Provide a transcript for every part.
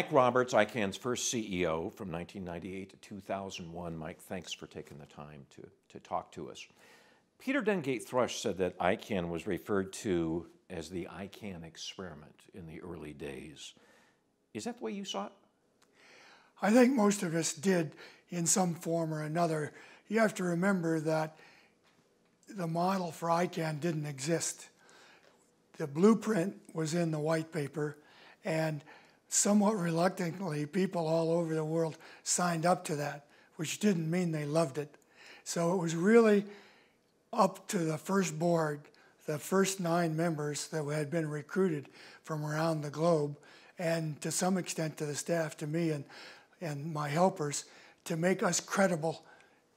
Mike Roberts, ICANN's first CEO from 1998 to 2001. Mike, thanks for taking the time to, to talk to us. Peter Dengate Thrush said that ICANN was referred to as the ICANN experiment in the early days. Is that the way you saw it? I think most of us did in some form or another. You have to remember that the model for ICANN didn't exist. The blueprint was in the white paper, and somewhat reluctantly, people all over the world signed up to that, which didn't mean they loved it. So it was really up to the first board, the first nine members that had been recruited from around the globe, and to some extent to the staff, to me, and, and my helpers, to make us credible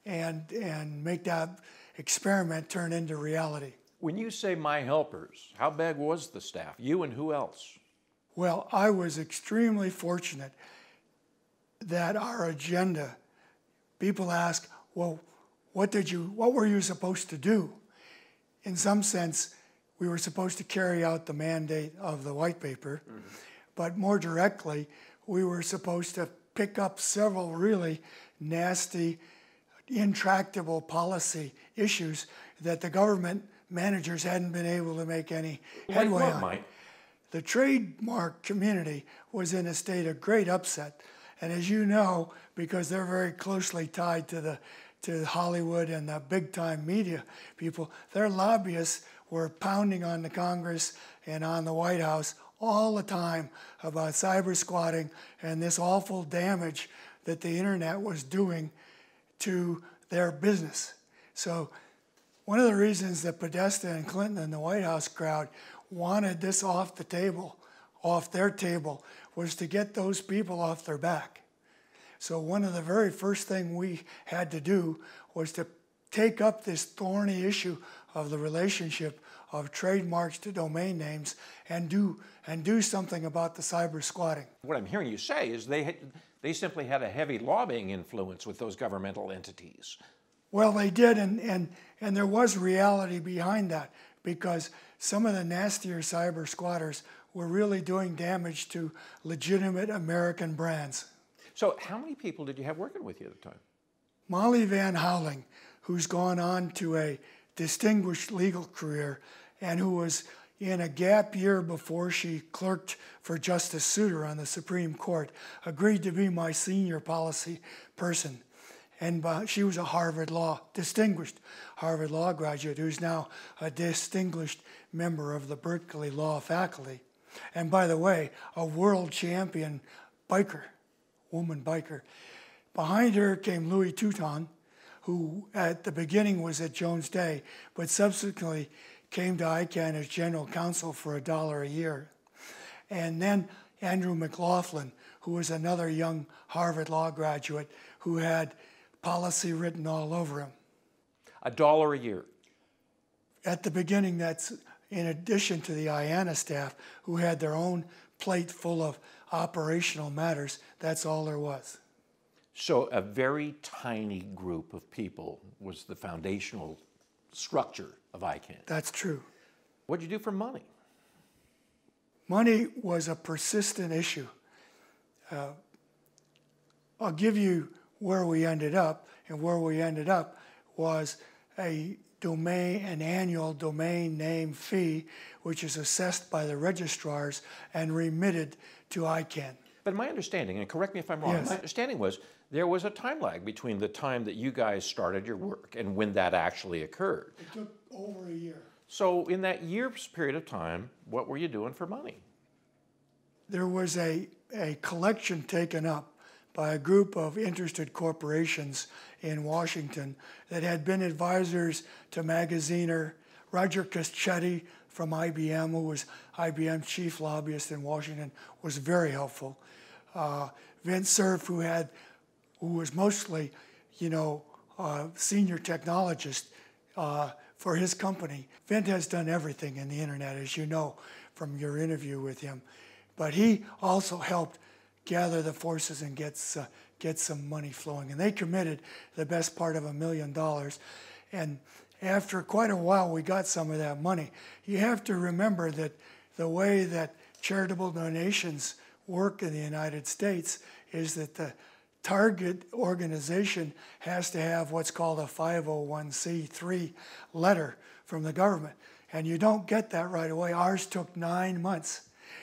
and, and make that experiment turn into reality. When you say my helpers, how big was the staff? You and who else? Well, I was extremely fortunate that our agenda, people ask, well, what did you, what were you supposed to do? In some sense, we were supposed to carry out the mandate of the white paper, mm -hmm. but more directly, we were supposed to pick up several really nasty, intractable policy issues that the government managers hadn't been able to make any headway on. The trademark community was in a state of great upset. And as you know, because they're very closely tied to the to Hollywood and the big time media people, their lobbyists were pounding on the Congress and on the White House all the time about cyber squatting and this awful damage that the internet was doing to their business. So, one of the reasons that Podesta and Clinton and the White House crowd wanted this off the table, off their table, was to get those people off their back. So one of the very first thing we had to do was to take up this thorny issue of the relationship of trademarks to domain names and do and do something about the cyber squatting. What I'm hearing you say is they they simply had a heavy lobbying influence with those governmental entities. Well, they did, and and and there was reality behind that because some of the nastier cyber squatters were really doing damage to legitimate American brands. So, how many people did you have working with you at the time? Molly Van Howling, who's gone on to a distinguished legal career and who was in a gap year before she clerked for Justice Souter on the Supreme Court, agreed to be my senior policy person. And she was a Harvard Law, distinguished Harvard Law graduate who's now a distinguished member of the Berkeley Law faculty. And by the way, a world champion biker, woman biker. Behind her came Louis Teuton, who at the beginning was at Jones Day, but subsequently came to ICANN as general counsel for a dollar a year. And then Andrew McLaughlin, who was another young Harvard Law graduate who had policy written all over him. A dollar a year. At the beginning, that's in addition to the IANA staff who had their own plate full of operational matters. That's all there was. So, a very tiny group of people was the foundational structure of ICANN. That's true. What did you do for money? Money was a persistent issue. Uh, I'll give you where we ended up, and where we ended up was a domain, an annual domain name fee, which is assessed by the registrars and remitted to ICANN. But my understanding, and correct me if I'm wrong, yes. my understanding was there was a time lag between the time that you guys started your work and when that actually occurred. It took over a year. So in that year's period of time, what were you doing for money? There was a, a collection taken up by a group of interested corporations in Washington that had been advisors to magaziner Roger Cacchetti from IBM, who was IBM chief lobbyist in Washington, was very helpful. Uh, Vince Cerf, who had, who was mostly, you know, a uh, senior technologist uh, for his company. Vint has done everything in the internet, as you know from your interview with him, but he also helped gather the forces and get uh, get some money flowing. And they committed the best part of a million dollars. And after quite a while, we got some of that money. You have to remember that the way that charitable donations work in the United States is that the target organization has to have what's called a 501c3 letter from the government. And you don't get that right away. Ours took nine months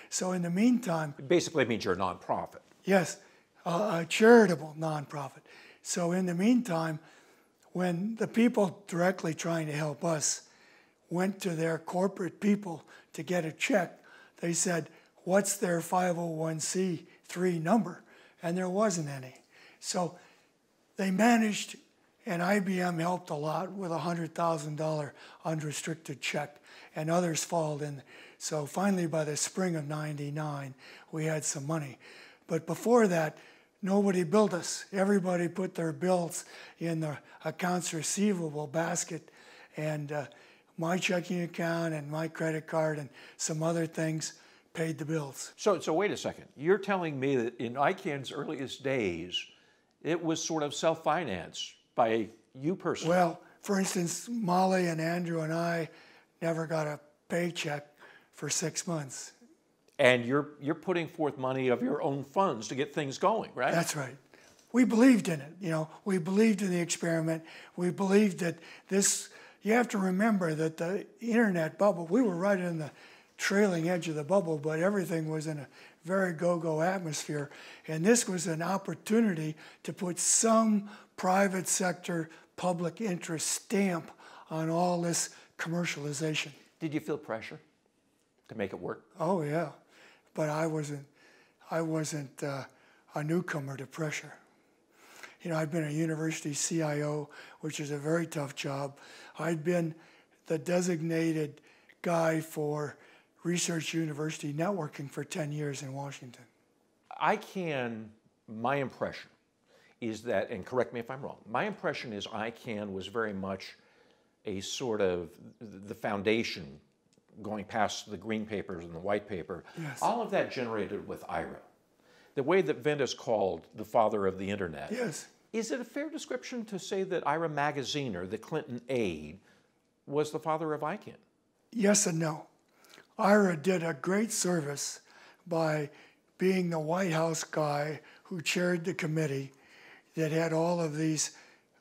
so in the meantime, it basically means you're a nonprofit. Yes, a, a charitable nonprofit. So in the meantime, when the people directly trying to help us went to their corporate people to get a check, they said, "What's their 501c3 number?" And there wasn't any. So they managed, and IBM helped a lot with a $100,000 unrestricted check and others followed in. So finally, by the spring of 99, we had some money. But before that, nobody built us. Everybody put their bills in the accounts receivable basket, and uh, my checking account and my credit card and some other things paid the bills. So, so wait a second. You're telling me that in ICANN's earliest days, it was sort of self-financed by you personally. Well, for instance, Molly and Andrew and I never got a paycheck for six months. And you're, you're putting forth money of your own funds to get things going, right? That's right. We believed in it. You know, we believed in the experiment. We believed that this, you have to remember that the internet bubble, we were right in the trailing edge of the bubble, but everything was in a very go go atmosphere. And this was an opportunity to put some private sector public interest stamp on all this commercialization. Did you feel pressure to make it work? Oh yeah, but I wasn't. I wasn't uh, a newcomer to pressure. You know, I'd been a university CIO, which is a very tough job. I'd been the designated guy for research university networking for 10 years in Washington. I can, my impression is that, and correct me if I'm wrong, my impression is ICANN was very much a sort of the foundation going past the green papers and the white paper. Yes. All of that generated with IRA. The way that Vint is called the father of the internet. Yes. Is it a fair description to say that Ira Magazine or the Clinton aide was the father of ICANN? Yes and no. Ira did a great service by being the White House guy who chaired the committee that had all of these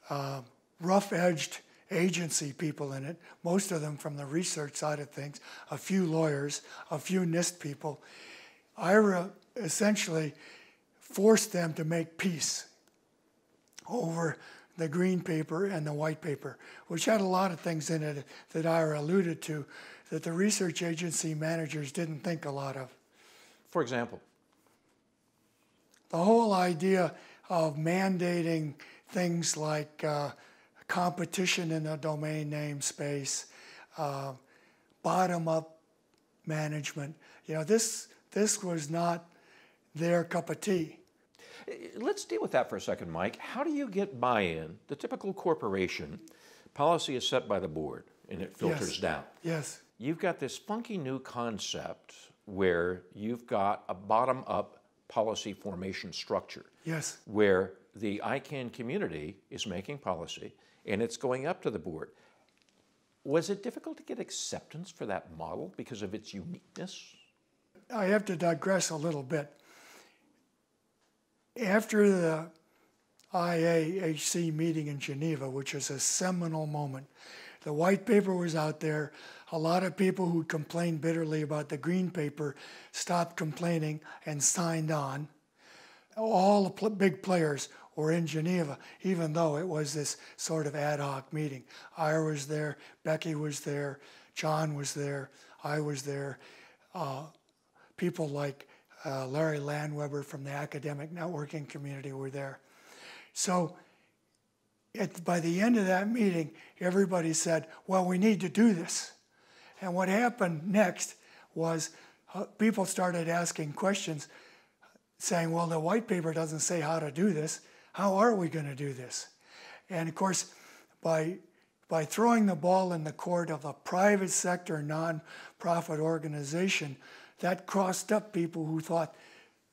uh, rough edged agency people in it, most of them from the research side of things, a few lawyers, a few NIST people. IRA essentially forced them to make peace over the green paper and the white paper, which had a lot of things in it that IRA alluded to that the research agency managers didn't think a lot of. For example? The whole idea of mandating things like uh, competition in the domain name space, uh, bottom-up management. You know, this, this was not their cup of tea. Let's deal with that for a second, Mike. How do you get buy-in? The typical corporation policy is set by the board and it filters yes. down. Yes. You've got this funky new concept where you've got a bottom-up policy formation structure. Yes. Where the ICANN community is making policy and it's going up to the board. Was it difficult to get acceptance for that model because of its uniqueness? I have to digress a little bit. After the IAHC meeting in Geneva, which is a seminal moment, the white paper was out there. A lot of people who complained bitterly about the green paper stopped complaining and signed on. All the big players or in Geneva, even though it was this sort of ad hoc meeting. I was there, Becky was there, John was there, I was there. Uh, people like uh, Larry Landweber from the academic networking community were there. So by the end of that meeting, everybody said, Well, we need to do this. And what happened next was uh, people started asking questions saying, Well, the white paper doesn't say how to do this. How are we going to do this? And of course, by, by throwing the ball in the court of a private sector nonprofit organization, that crossed up people who thought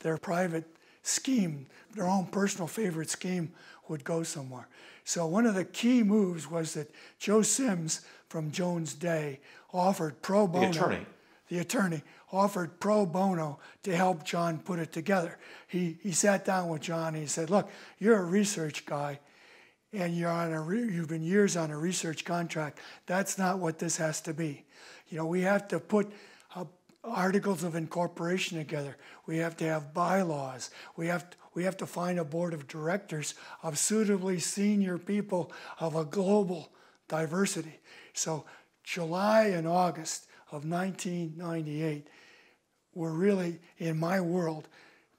their private scheme, their own personal favorite scheme, would go somewhere. So one of the key moves was that Joe Sims from Jones Day offered pro bono. The attorney the attorney, offered pro bono to help John put it together. He, he sat down with John and he said, Look, you're a research guy and you're on a re- you've been years on a research contract. That's not what this has to be. You know, we have to put uh, articles of incorporation together. We have to have bylaws. We have to, we have to find a board of directors of suitably senior people of a global diversity. So July and August of 1998 were really in my world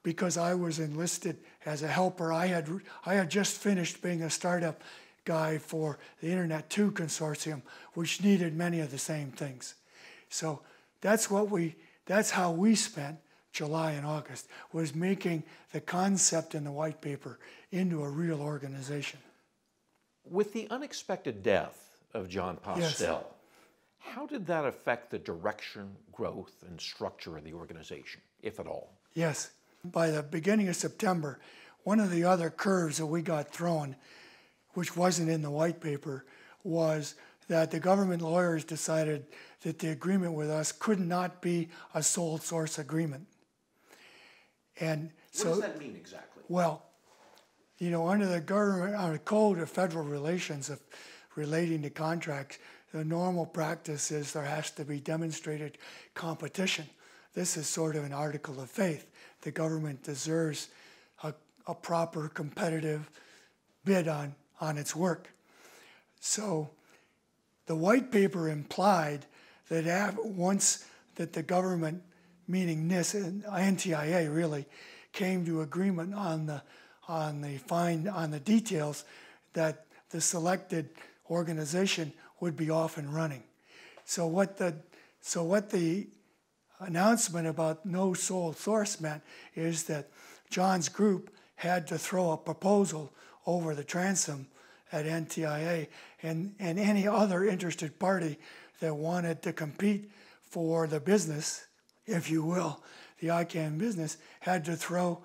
because I was enlisted as a helper. I had, I had just finished being a startup guy for the Internet 2 consortium, which needed many of the same things. So that's what we, that's how we spent July and August, was making the concept in the white paper into a real organization. With the unexpected death of John Postel, yes. How did that affect the direction, growth, and structure of the organization, if at all? Yes. By the beginning of September, one of the other curves that we got thrown, which wasn't in the white paper, was that the government lawyers decided that the agreement with us could not be a sole source agreement. And so, what does that mean exactly? Well, you know, under the government, our code of federal relations of relating to contracts, the normal practice is there has to be demonstrated competition. This is sort of an article of faith. The government deserves a, a proper competitive bid on, on its work. So the white paper implied that once that the government, meaning NIST and NTIA really, came to agreement on the on the find on the details that the selected organization would be off and running. So what the so what the announcement about no sole source meant is that John's group had to throw a proposal over the transom at NTIA and, and any other interested party that wanted to compete for the business, if you will, the ICANN business, had to throw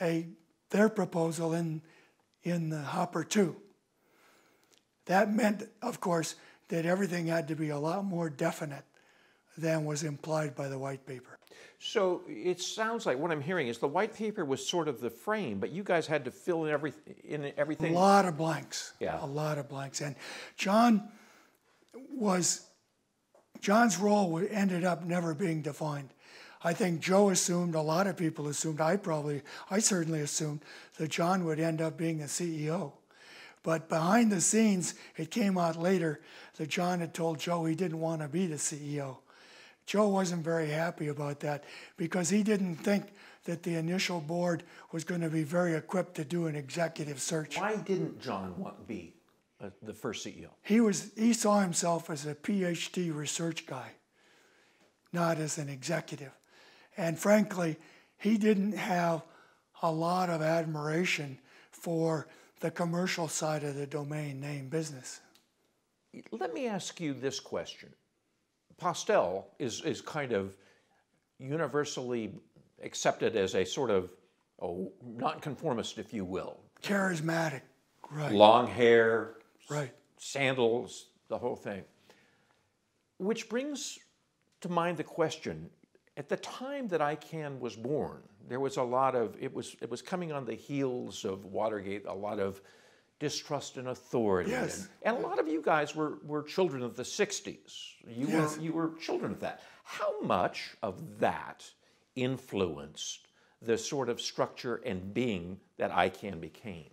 a their proposal in in the hopper too. That meant, of course, that everything had to be a lot more definite than was implied by the white paper. So it sounds like what I'm hearing is the white paper was sort of the frame, but you guys had to fill in, every, in everything. A lot of blanks. Yeah. A lot of blanks. And John was, John's role ended up never being defined. I think Joe assumed, a lot of people assumed, I probably, I certainly assumed that John would end up being the CEO. But behind the scenes, it came out later that John had told Joe he didn't want to be the CEO. Joe wasn't very happy about that because he didn't think that the initial board was going to be very equipped to do an executive search. Why didn't John want to be uh, the first CEO? He was he saw himself as a PhD research guy, not as an executive. And frankly, he didn't have a lot of admiration for the commercial side of the domain name business. Let me ask you this question. Postel is, is kind of universally accepted as a sort of oh, nonconformist, if you will. Charismatic, right. Long hair, right. sandals, the whole thing. Which brings to mind the question at the time that ICANN was born, there was a lot of, it was, it was coming on the heels of Watergate, a lot of distrust in authority. Yes. And, and a lot of you guys were, were children of the 60s. You, yes. were, you were children of that. How much of that influenced the sort of structure and being that ICANN became?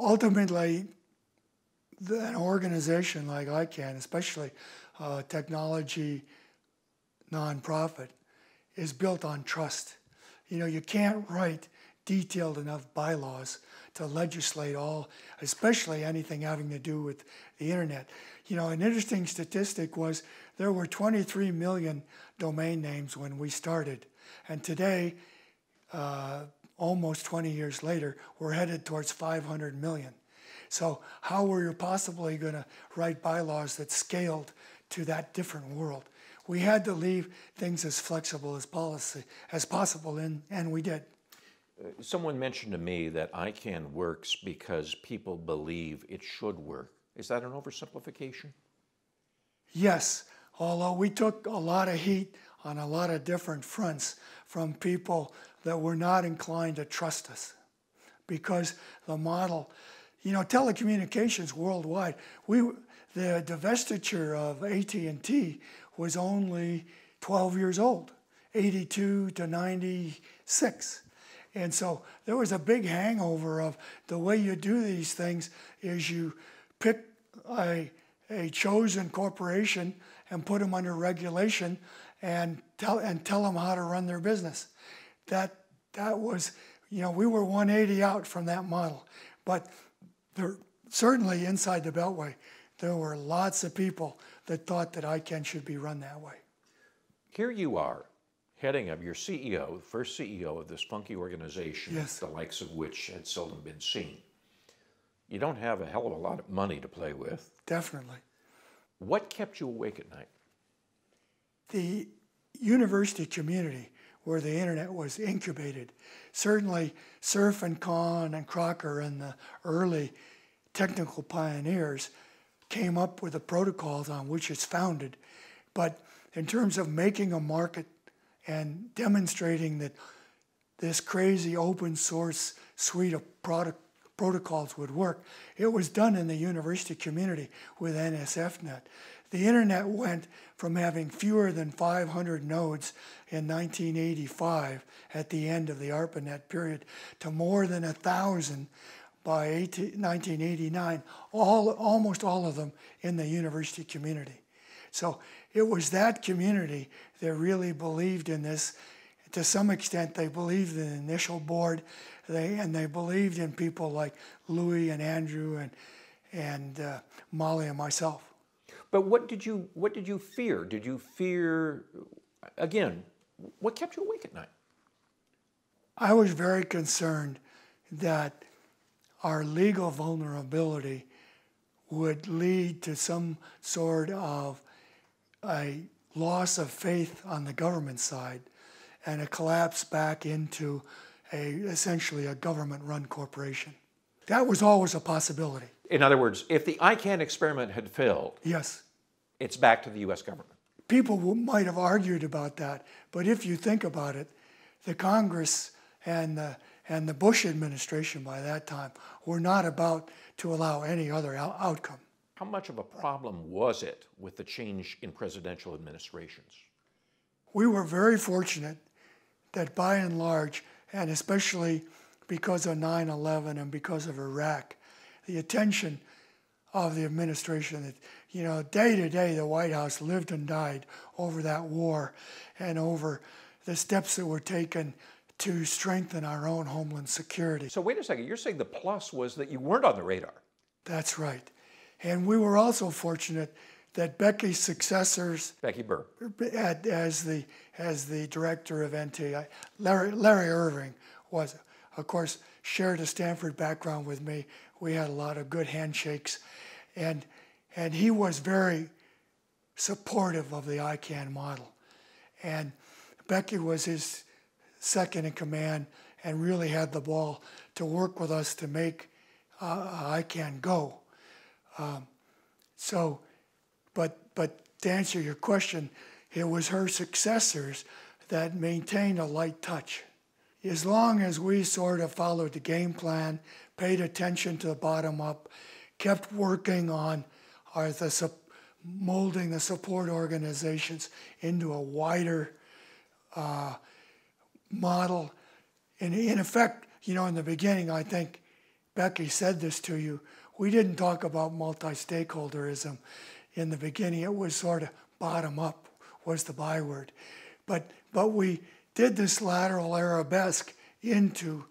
Ultimately, an organization like ICANN, especially uh, technology nonprofit is built on trust. You know, you can't write detailed enough bylaws to legislate all, especially anything having to do with the internet. You know, an interesting statistic was there were 23 million domain names when we started, and today, uh, almost 20 years later, we're headed towards 500 million. So, how were you possibly going to write bylaws that scaled to that different world? we had to leave things as flexible as policy as possible, and, and we did. Uh, someone mentioned to me that ICANN works because people believe it should work. Is that an oversimplification? Yes, although we took a lot of heat on a lot of different fronts from people that were not inclined to trust us because the model, you know, telecommunications worldwide, we the divestiture of AT&T was only 12 years old, 82 to 96. And so there was a big hangover of the way you do these things is you pick a, a chosen corporation and put them under regulation and tell, and tell them how to run their business. That, that was, you know, we were 180 out from that model. But there, certainly inside the Beltway, there were lots of people the thought that ICANN should be run that way. Here you are, heading up, your CEO, the first CEO of this funky organization, yes. the likes of which had seldom been seen. You don't have a hell of a lot of money to play with. Definitely. What kept you awake at night? The university community where the internet was incubated. Certainly, Surf and Kahn and Crocker and the early technical pioneers came up with the protocols on which it's founded. But in terms of making a market and demonstrating that this crazy open source suite of product protocols would work, it was done in the university community with NSFNet. The internet went from having fewer than 500 nodes in 1985 at the end of the ARPANET period to more than 1,000 by 1989, all, almost all of them in the university community. So it was that community that really believed in this. To some extent, they believed in the initial board, they, and they believed in people like Louis and Andrew and, and uh, Molly and myself. But what did you what did you fear? Did you fear again? What kept you awake at night? I was very concerned that our legal vulnerability would lead to some sort of a loss of faith on the government side and a collapse back into a essentially a government run corporation. That was always a possibility. In other words, if the ICANN experiment had failed, yes, it's back to the US government. People might have argued about that, but if you think about it, the Congress and the and the Bush administration by that time were not about to allow any other out outcome. How much of a problem was it with the change in presidential administrations? We were very fortunate that by and large, and especially because of 9 11 and because of Iraq, the attention of the administration that, you know, day to day the White House lived and died over that war and over the steps that were taken to strengthen our own homeland security. So, wait a second, you're saying the plus was that you weren't on the radar. That's right. And we were also fortunate that Becky's successors, Becky Burr, as the as the director of NTI, Larry Larry Irving was, of course, shared a Stanford background with me. We had a lot of good handshakes, and and he was very supportive of the ICANN model, and Becky was his second in command and really had the ball to work with us to make uh, ICANN go. Um, so, but, but to answer your question, it was her successors that maintained a light touch. As long as we sort of followed the game plan, paid attention to the bottom up, kept working on our, the, molding the support organizations into a wider uh, model. And in effect, you know, in the beginning, I think Becky said this to you. We didn't talk about multi stakeholderism in the beginning, it was sort of bottom up, was the byword. But, but we did this lateral arabesque into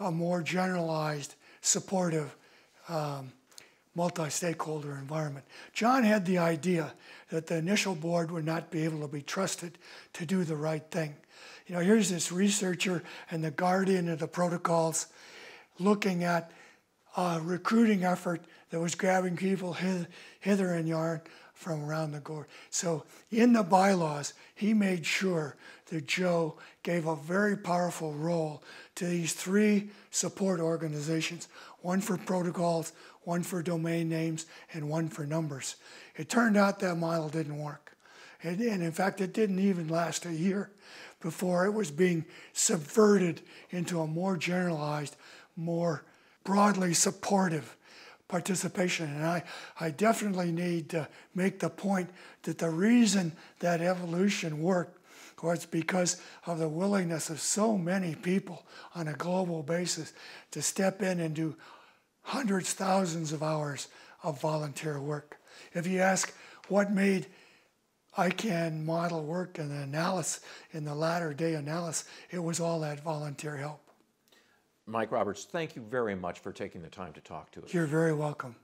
a more generalized supportive um, multi stakeholder environment. John had the idea that the initial board would not be able to be trusted to do the right thing. You know, here's this researcher and the guardian of the protocols looking at a recruiting effort that was grabbing people hither and yon from around the globe. So in the bylaws, he made sure that Joe gave a very powerful role to these three support organizations, one for protocols, one for domain names, and one for numbers. It turned out that model didn't work. and in fact, it didn't even last a year before it was being subverted into a more generalized, more broadly supportive participation. And I, I definitely need to make the point that the reason that evolution worked was because of the willingness of so many people on a global basis to step in and do hundreds, thousands of hours of volunteer work. If you ask what made ICANN model work and the analysis in the latter day analysis, it was all that volunteer help. Mike Roberts, thank you very much for taking the time to talk to us. You're very welcome.